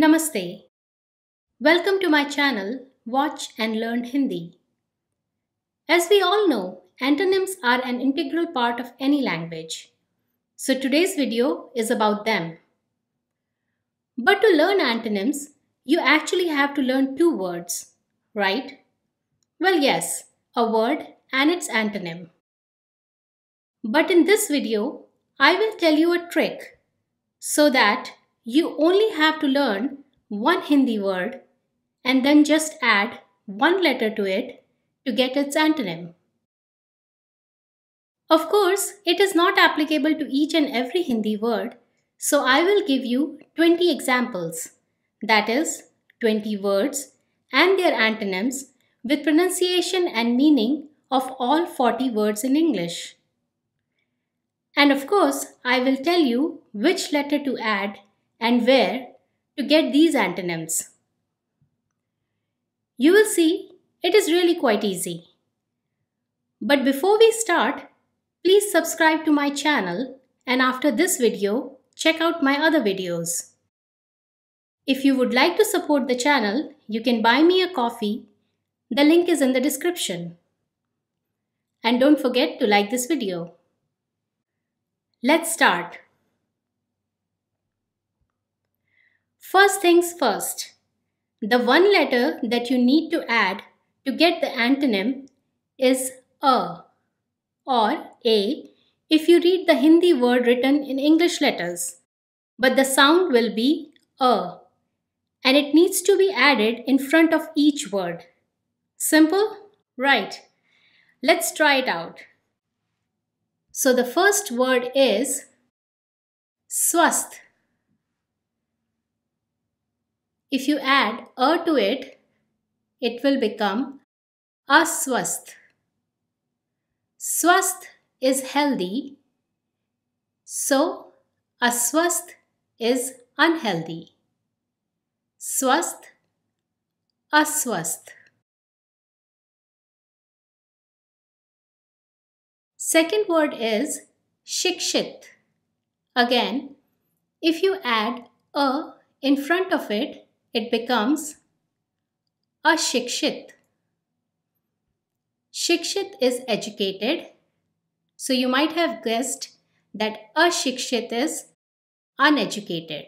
Namaste. Welcome to my channel Watch and Learn Hindi. As we all know, antonyms are an integral part of any language. So today's video is about them. But to learn antonyms, you actually have to learn two words, right? Well, yes, a word and its antonym. But in this video, I will tell you a trick so that you only have to learn one Hindi word and then just add one letter to it to get its antonym. Of course, it is not applicable to each and every Hindi word, so I will give you 20 examples, that is, 20 words and their antonyms with pronunciation and meaning of all 40 words in English. And of course, I will tell you which letter to add and where to get these antonyms. You will see it is really quite easy. But before we start, please subscribe to my channel and after this video, check out my other videos. If you would like to support the channel, you can buy me a coffee. The link is in the description. And don't forget to like this video. Let's start. First things first, the one letter that you need to add to get the antonym is a or a if you read the Hindi word written in English letters, but the sound will be a and it needs to be added in front of each word. Simple? Right. Let's try it out. So the first word is swast. If you add a to it, it will become aswasth. Swast is healthy, so aswasth is unhealthy. Swast, aswasth. Second word is shikshit. Again, if you add a in front of it, it becomes a Shikshit is educated. So you might have guessed that a shikshit is uneducated.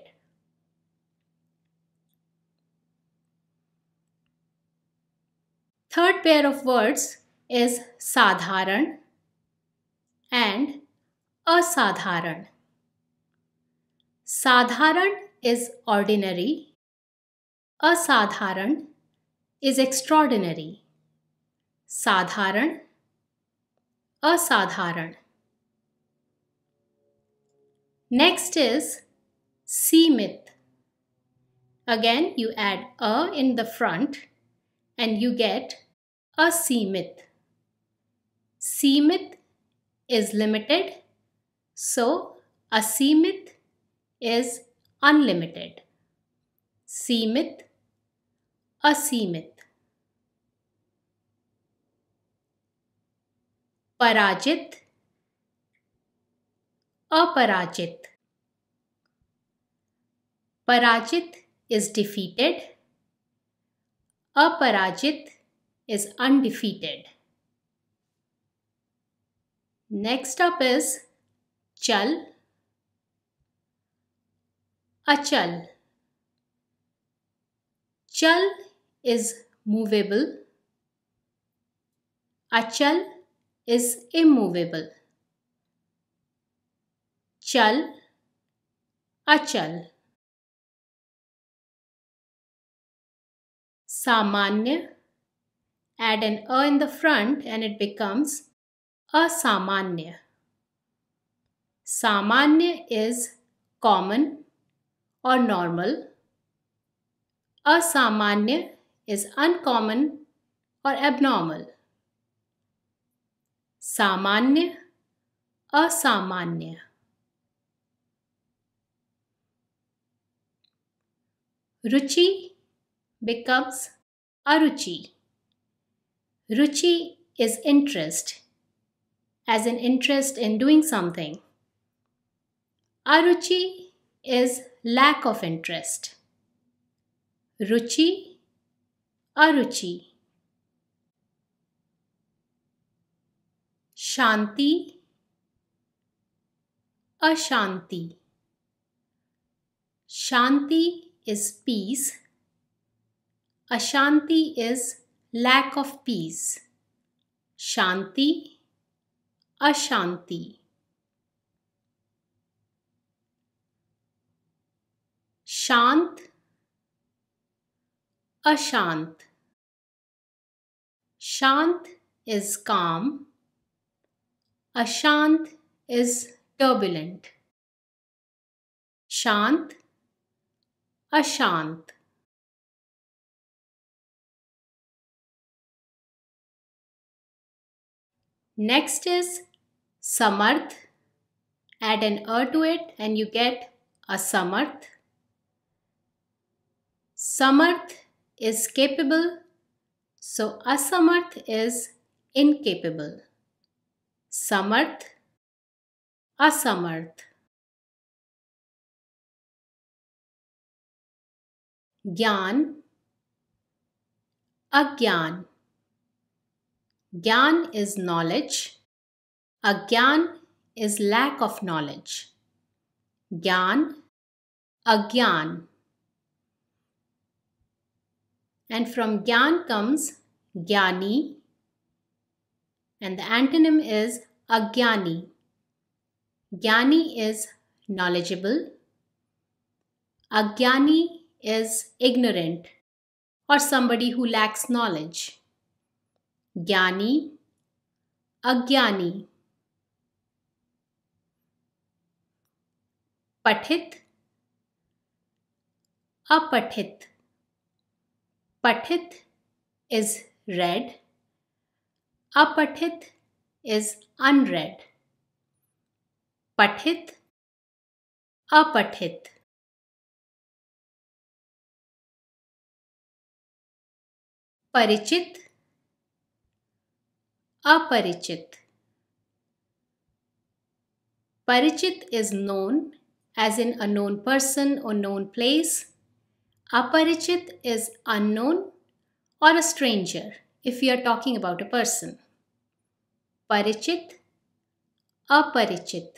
Third pair of words is sadharan and asadharan. Sadharan is ordinary a Asadharan is extraordinary. Sadharan, asadharan. Next is simit. Again, you add a in the front and you get a simit. Simit is limited, so a simit is unlimited. Simit असीमित पराजित अपराजित पराजित is defeated अपराजित is undefeated next up is चल अचल चल is movable. Achal is immovable. Chal, Achal. Samanya, add an A in the front and it becomes a Samanya Samanya is common or normal. A samanya is uncommon or abnormal. Samanya, asamanya. Ruchi becomes aruchi. Ruchi is interest, as an interest in doing something. Aruchi is lack of interest. Ruchi अरुचि शांति अशांति शांति is peace अशांति is lack of peace शांति अशांति शांत Ashant. Shant is calm. Ashant is turbulent. Shant, Ashant. Next is Samarth. Add an er to it and you get a Samarth. Samarth is capable, so asamarth is incapable. Samarth, asamarth. a अज्ञान Gyan is knowledge अज्ञान is lack of knowledge a अज्ञान and from Gyan comes Gyani, and the antonym is Agyani. Gyani is knowledgeable. Agyani is ignorant or somebody who lacks knowledge. Gyani, Agyani. Pathit, Apathit. Pathit is read. Apathit is unread. Pathit, apathit. Parichit, aparichit. Parichit is known as in a known person or known place Aparichit is unknown or a stranger if we are talking about a person. Parichit, aparichit.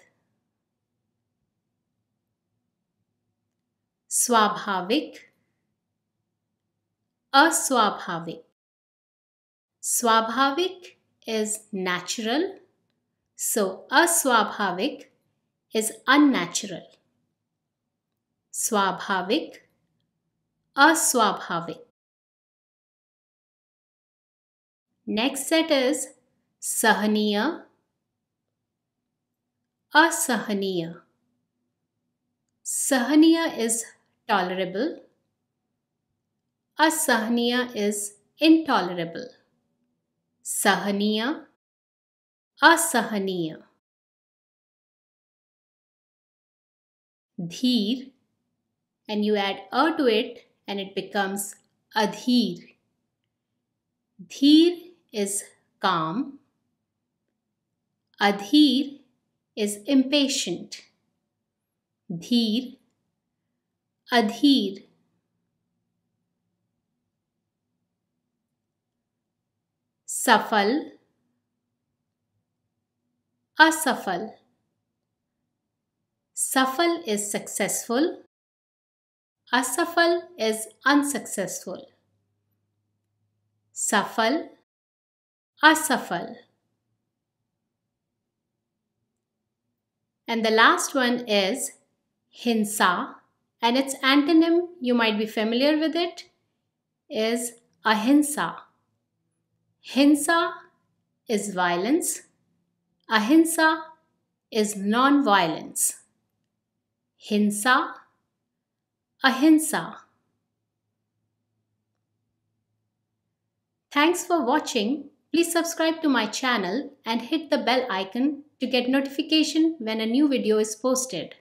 Swabhavik, aswabhavik. Swabhavik is natural, so aswabhavik is unnatural. Swabhavik aswabhavik. Next set is sahaniya, asahaniya. Sahaniya is tolerable. Asahaniya is intolerable. Sahaniya, asahaniya. Dhir. and you add a to it and it becomes adhir. Dheer is calm. Adhir is impatient. Dheer, adhir. Safal, asafal. Safal is successful. Asafal is unsuccessful. Safal, asafal. And the last one is Hinsa and its antonym, you might be familiar with it, is ahinsa. Hinsa is violence. Ahinsa is non-violence. Hinsa Ahimsa. Thanks for watching. Please subscribe to my channel and hit the bell icon to get notification when a new video is posted.